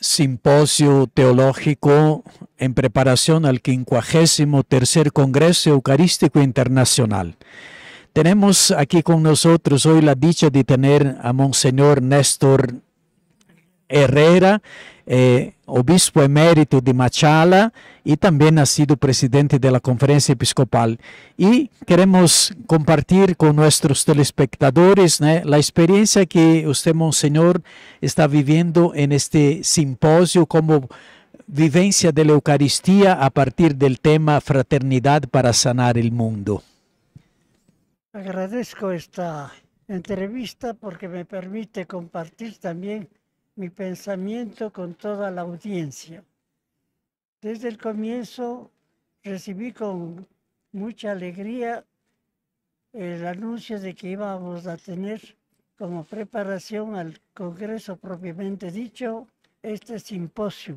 simposio teológico en preparación al 53 Congreso Eucarístico Internacional. Tenemos aquí con nosotros hoy la dicha de tener a Monseñor Néstor Herrera, eh, obispo emérito de Machala y también ha sido presidente de la conferencia episcopal. Y queremos compartir con nuestros telespectadores la experiencia que usted, Monseñor, está viviendo en este simposio como vivencia de la Eucaristía a partir del tema Fraternidad para sanar el mundo. Agradezco esta entrevista porque me permite compartir también mi pensamiento con toda la audiencia. Desde el comienzo recibí con mucha alegría el anuncio de que íbamos a tener como preparación al Congreso propiamente dicho este simposio,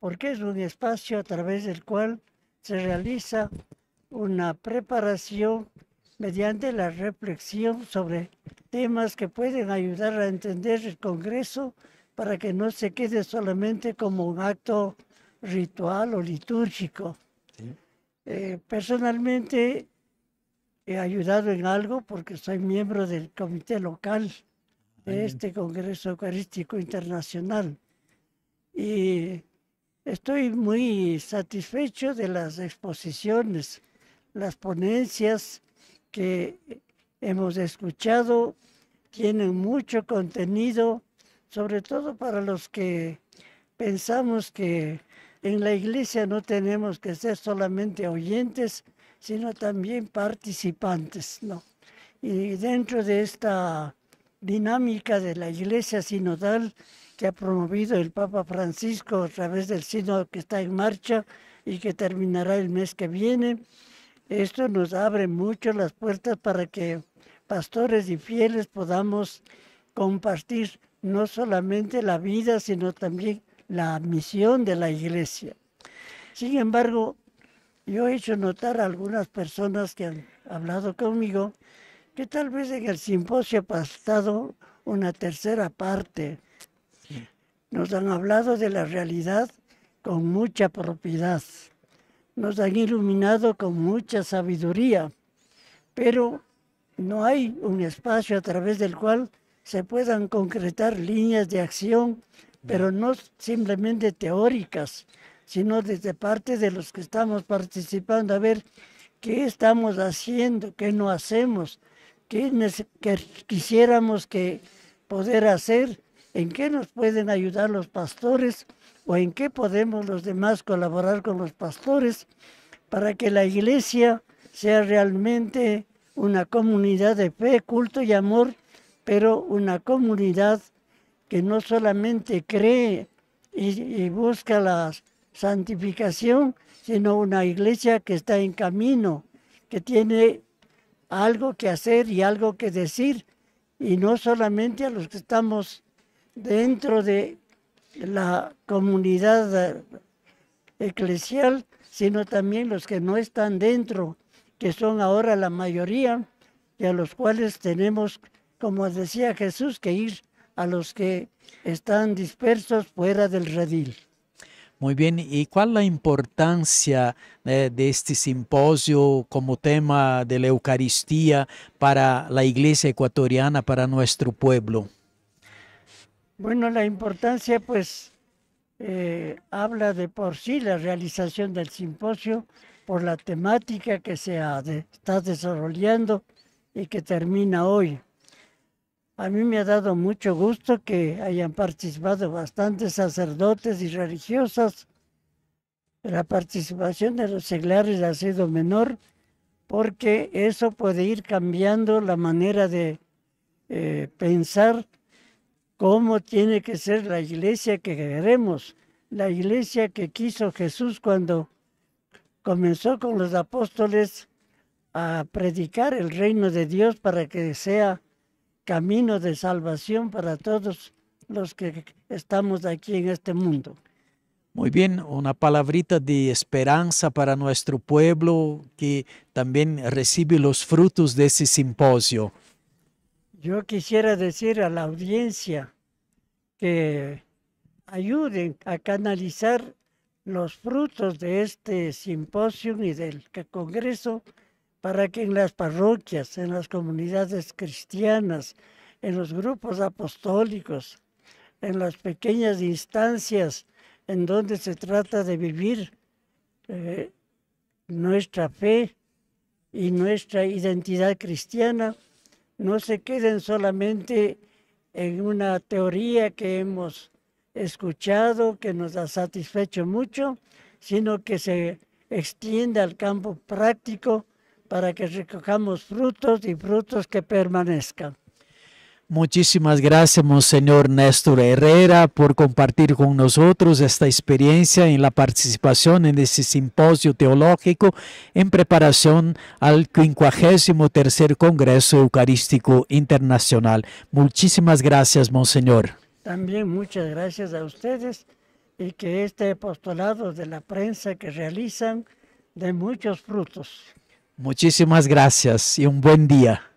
porque es un espacio a través del cual se realiza una preparación mediante la reflexión sobre temas que pueden ayudar a entender el Congreso para que no se quede solamente como un acto ritual o litúrgico. Eh, personalmente he ayudado en algo porque soy miembro del comité local de este Congreso Eucarístico Internacional y estoy muy satisfecho de las exposiciones, las ponencias que hemos escuchado tienen mucho contenido, sobre todo para los que pensamos que en la iglesia no tenemos que ser solamente oyentes, sino también participantes, ¿no? Y dentro de esta dinámica de la iglesia sinodal que ha promovido el Papa Francisco a través del sínodo que está en marcha y que terminará el mes que viene, esto nos abre mucho las puertas para que pastores y fieles podamos compartir no solamente la vida, sino también la misión de la iglesia. Sin embargo, yo he hecho notar a algunas personas que han hablado conmigo que tal vez en el simposio ha pasado una tercera parte. Nos han hablado de la realidad con mucha propiedad nos han iluminado con mucha sabiduría, pero no hay un espacio a través del cual se puedan concretar líneas de acción, pero no simplemente teóricas, sino desde parte de los que estamos participando, a ver qué estamos haciendo, qué no hacemos, qué, quisiéramos que poder hacer, en qué nos pueden ayudar los pastores o en qué podemos los demás colaborar con los pastores para que la iglesia sea realmente una comunidad de fe, culto y amor, pero una comunidad que no solamente cree y, busca la santificación, sino una iglesia que está en camino, que tiene algo que hacer y algo que decir, y no solamente a los que estamos dentro de la comunidad eclesial, sino también los que no están dentro, que son ahora la mayoría, y a los cuales tenemos, como decía Jesús, que ir a los que están dispersos fuera del redil. Muy bien, ¿y cuál la importancia eh, de este simposio como tema de la Eucaristía para la Iglesia ecuatoriana, para nuestro pueblo? Bueno, la importancia pues eh, habla de por sí la realización del simposio por la temática que se está desarrollando y que termina hoy. A mí me ha dado mucho gusto que hayan participado bastantes sacerdotes y religiosas. La participación de los seglares ha sido menor porque eso puede ir cambiando la manera de eh, pensar cómo tiene que ser la iglesia que queremos, la iglesia que quiso Jesús cuando comenzó con los apóstoles a predicar el reino de Dios para que sea camino de salvación para todos los que estamos aquí en este mundo. Muy bien, una palabrita de esperanza para nuestro pueblo que también recibe los frutos de ese simposio. Yo quisiera decir a la audiencia que ayuden a canalizar los frutos de este simposio y del Congreso para que en las parroquias, en las comunidades cristianas, en los grupos apostólicos, en las pequeñas instancias en donde se trata de vivir eh, nuestra fe y nuestra identidad cristiana, no se queden solamente en una teoría que hemos escuchado, que nos ha satisfecho mucho, sino que se extiende al campo práctico para que recojamos frutos y frutos que permanezcan. Muchísimas gracias, Monseñor Néstor Herrera, por compartir con nosotros esta experiencia en la participación en este simposio teológico en preparación al 53 Congreso Eucarístico Internacional. Muchísimas gracias, Monseñor. También muchas gracias a ustedes y que este apostolado de la prensa que realizan dé muchos frutos. Muchísimas gracias y un buen día.